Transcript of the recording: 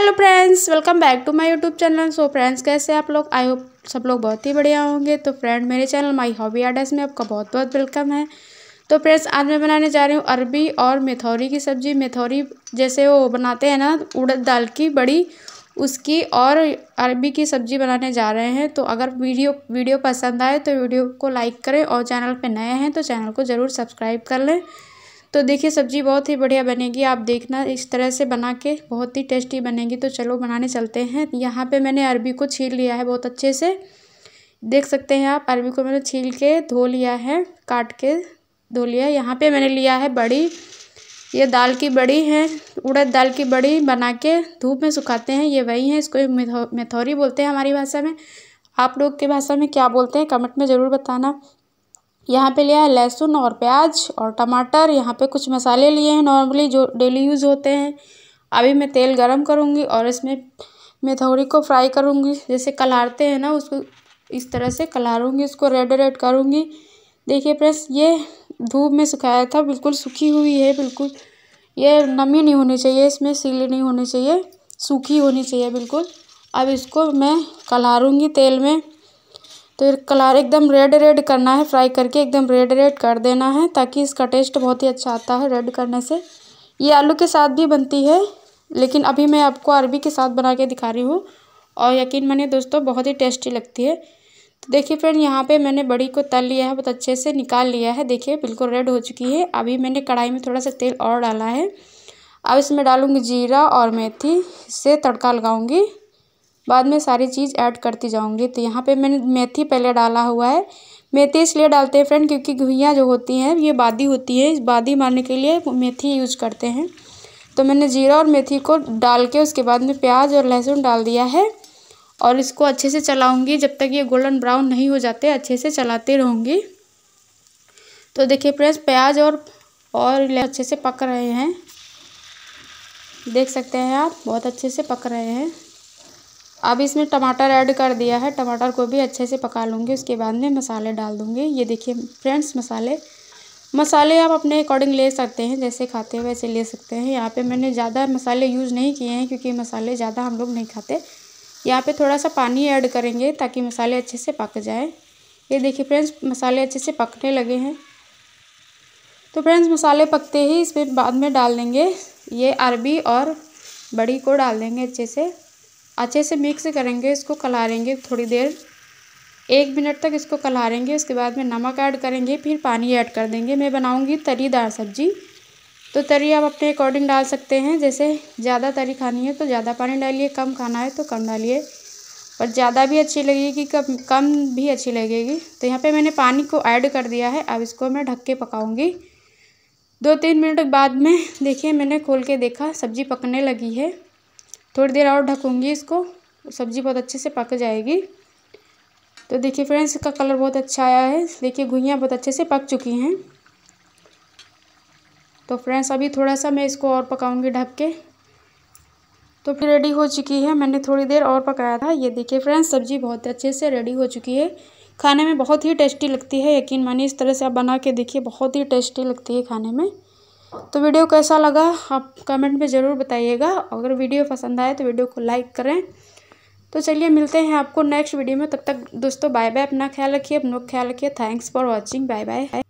hello friends welcome back to my YouTube channel so friends कैसे आप लोग I hope सब लोग बहुत ही बढ़िया होंगे तो फ्रेंड मेरे चैनल माय हॉबी आडेस में आपका बहुत बहुत वेलकम है तो फ्रेंड्स आज मैं बनाने जा रही हूँ अरबी और मेथौरी की सब्ज़ी मेथौरी जैसे वो बनाते हैं ना उड़द दाल की बड़ी उसकी और अरबी की सब्ज़ी बनाने जा रहे हैं तो अगर वीडियो वीडियो पसंद आए तो वीडियो को लाइक करें और चैनल पर नए हैं तो चैनल को ज़रूर सब्सक्राइब कर लें तो देखिए सब्ज़ी बहुत ही बढ़िया बनेगी आप देखना इस तरह से बना के बहुत ही टेस्टी बनेगी तो चलो बनाने चलते हैं यहाँ पे मैंने अरबी को छील लिया है बहुत अच्छे से देख सकते हैं आप अरबी को मैंने छील के धो लिया है काट के धो लिया है यहाँ पर मैंने लिया है बड़ी ये दाल की बड़ी है उड़द दाल की बड़ी बना के धूप में सुखाते हैं ये वही है इसको मेथौरी बोलते हैं हमारी भाषा में आप लोग के भाषा में क्या बोलते हैं कमेंट में ज़रूर बताना यहाँ पे लिया है लहसुन और प्याज और टमाटर यहाँ पे कुछ मसाले लिए हैं नॉर्मली जो डेली यूज़ होते हैं अभी मैं तेल गरम करूँगी और इसमें मैं थोड़ी को फ्राई करूँगी जैसे कलारते हैं ना उसको इस तरह से कलारूँगी उसको रेड रेड करूँगी देखिए प्रेस ये धूप में सुखाया था बिल्कुल सूखी हुई है बिल्कुल ये नमी नहीं होनी चाहिए इसमें सीली नहीं होनी चाहिए सूखी होनी चाहिए बिल्कुल अब इसको मैं कलारूँगी तेल में तो कलर एकदम रेड रेड करना है फ्राई करके एकदम रेड रेड कर देना है ताकि इसका टेस्ट बहुत ही अच्छा आता है रेड करने से ये आलू के साथ भी बनती है लेकिन अभी मैं आपको अरबी के साथ बना के दिखा रही हूँ और यकीन मैंने दोस्तों बहुत ही टेस्टी लगती है तो देखिए फ्रेंड यहाँ पे मैंने बड़ी को तल लिया है बहुत अच्छे से निकाल लिया है देखिए बिल्कुल रेड हो चुकी है अभी मैंने कढ़ाई में थोड़ा सा तेल और डाला है अब इसमें डालूँगी जीरा और मेथी से तड़का लगाऊँगी बाद में सारी चीज़ ऐड करती जाऊँगी तो यहाँ पे मैंने मेथी पहले डाला हुआ है मेथी इसलिए डालते हैं फ्रेंड क्योंकि घुइयाँ जो होती हैं ये बादी होती है इस बादी मारने के लिए मेथी यूज करते हैं तो मैंने जीरा और मेथी को डाल के उसके बाद में प्याज और लहसुन डाल दिया है और इसको अच्छे से चलाऊँगी जब तक ये गोल्डन ब्राउन नहीं हो जाते अच्छे से चलाते रहूँगी तो देखिए फ्रेंड्स प्याज और और अच्छे से पक रहे हैं देख सकते हैं आप बहुत अच्छे से पक रहे हैं अब इसमें टमाटर ऐड कर दिया है टमाटर को भी अच्छे से पका लूँगी उसके बाद में मसाले डाल दूँगी ये देखिए फ्रेंड्स मसाले मसाले आप अपने अकॉर्डिंग ले सकते हैं जैसे खाते हो वैसे ले सकते हैं यहाँ पे मैंने ज़्यादा मसाले यूज़ नहीं किए हैं क्योंकि मसाले ज़्यादा हम लोग नहीं खाते यहाँ पे थोड़ा सा पानी ऐड करेंगे ताकि मसाले अच्छे से पक जाए ये देखिए फ्रेंड्स मसाले अच्छे से पकने लगे हैं तो फ्रेंड्स मसाले पकते ही इसमें बाद में डाल देंगे ये अरबी और बड़ी को डाल देंगे अच्छे से अच्छे से मिक्स करेंगे इसको कलारेंगे थोड़ी देर एक मिनट तक इसको कलारेंगे उसके बाद में नमक ऐड करेंगे फिर पानी ऐड कर देंगे मैं बनाऊँगी तरीदार सब्जी तो तरी आप अपने अकॉर्डिंग डाल सकते हैं जैसे ज़्यादा तरी खानी है तो ज़्यादा पानी डालिए कम खाना है तो कम डालिए और ज़्यादा भी अच्छी लगेगी कम कम भी अच्छी लगेगी तो यहाँ पे मैंने पानी को ऐड कर दिया है अब इसको मैं ढक के पकाऊँगी दो तीन मिनट बाद में देखिए मैंने खोल के देखा सब्ज़ी पकने लगी है थोड़ी देर और ढकूँगी इसको सब्ज़ी बहुत अच्छे से पक जाएगी तो देखिए फ्रेंड्स इसका कलर बहुत अच्छा आया है देखिए घुइयाँ बहुत अच्छे से पक चुकी हैं तो फ्रेंड्स अभी थोड़ा सा मैं इसको और पकाऊंगी ढक के तो फिर रेडी हो चुकी है मैंने थोड़ी देर और पकाया था ये देखिए फ्रेंड्स सब्ज़ी बहुत अच्छे से रेडी हो चुकी है खाने में बहुत ही टेस्टी लगती है यकीन मानिए इस तरह से आप बना के देखिए बहुत ही टेस्टी लगती है खाने में तो वीडियो कैसा लगा आप कमेंट में ज़रूर बताइएगा अगर वीडियो पसंद आए तो वीडियो को लाइक करें तो चलिए मिलते हैं आपको नेक्स्ट वीडियो में तब तक दोस्तों बाय बाय अपना ख्याल रखिए अपनों ख्याल रखिए thanks for watching bye bye